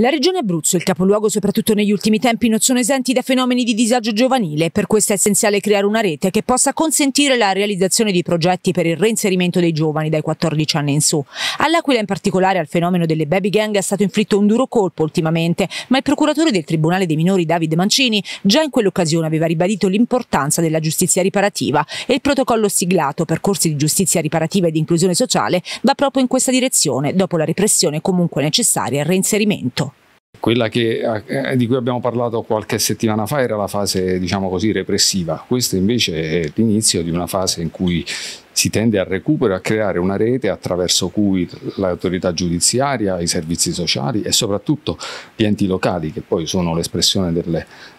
La regione Abruzzo e il capoluogo, soprattutto negli ultimi tempi, non sono esenti da fenomeni di disagio giovanile. Per questo è essenziale creare una rete che possa consentire la realizzazione di progetti per il reinserimento dei giovani dai 14 anni in su. All'Aquila, in particolare, al fenomeno delle baby gang è stato inflitto un duro colpo ultimamente, ma il procuratore del Tribunale dei Minori, Davide Mancini, già in quell'occasione aveva ribadito l'importanza della giustizia riparativa e il protocollo siglato per corsi di giustizia riparativa e di inclusione sociale va proprio in questa direzione, dopo la repressione comunque necessaria al reinserimento. Quella che, eh, eh, di cui abbiamo parlato qualche settimana fa era la fase, diciamo così, repressiva. Questo invece è l'inizio di una fase in cui si tende al recupero, a creare una rete attraverso cui l'autorità giudiziaria, i servizi sociali e soprattutto gli enti locali, che poi sono l'espressione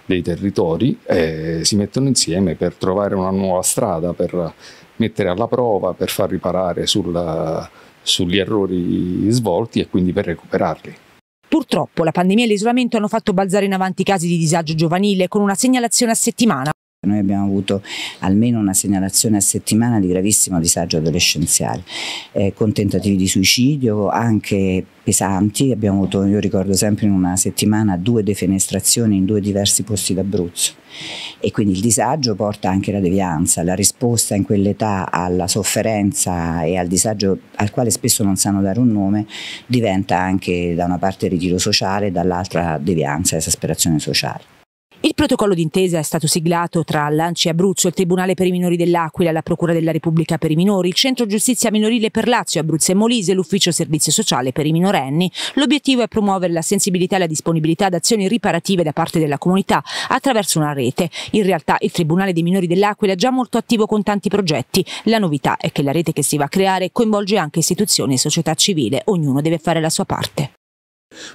dei territori, eh, si mettono insieme per trovare una nuova strada, per mettere alla prova, per far riparare sulla, sugli errori svolti e quindi per recuperarli. Purtroppo la pandemia e l'isolamento hanno fatto balzare in avanti casi di disagio giovanile con una segnalazione a settimana. Noi abbiamo avuto almeno una segnalazione a settimana di gravissimo disagio adolescenziale, eh, con tentativi di suicidio anche pesanti, abbiamo avuto, io ricordo sempre in una settimana, due defenestrazioni in due diversi posti d'Abruzzo e quindi il disagio porta anche la devianza, la risposta in quell'età alla sofferenza e al disagio al quale spesso non sanno dare un nome diventa anche da una parte ritiro sociale, e dall'altra devianza, esasperazione sociale. Il protocollo d'intesa è stato siglato tra Lanci Abruzzo, il Tribunale per i minori dell'Aquila, la Procura della Repubblica per i minori, il Centro Giustizia Minorile per Lazio, Abruzzo e Molise, l'Ufficio Servizio Sociale per i minorenni. L'obiettivo è promuovere la sensibilità e la disponibilità ad azioni riparative da parte della comunità attraverso una rete. In realtà il Tribunale dei minori dell'Aquila è già molto attivo con tanti progetti. La novità è che la rete che si va a creare coinvolge anche istituzioni e società civile. Ognuno deve fare la sua parte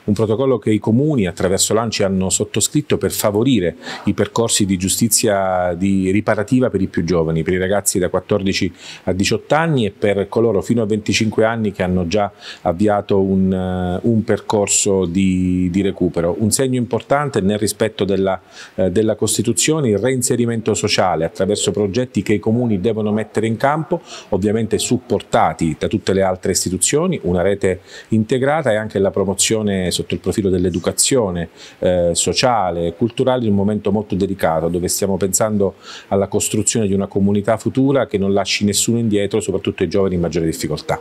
un protocollo che i comuni attraverso l'ANCI hanno sottoscritto per favorire i percorsi di giustizia di riparativa per i più giovani, per i ragazzi da 14 a 18 anni e per coloro fino a 25 anni che hanno già avviato un, eh, un percorso di, di, recupero. Un segno importante nel rispetto della, eh, della Costituzione, il reinserimento sociale attraverso progetti che i comuni devono mettere in campo, ovviamente supportati da tutte le altre istituzioni, una rete integrata e anche la promozione come sotto il profilo dell'educazione eh, sociale e culturale in un momento molto delicato dove stiamo pensando alla costruzione di una comunità futura che non lasci nessuno indietro, soprattutto i giovani in maggiore difficoltà.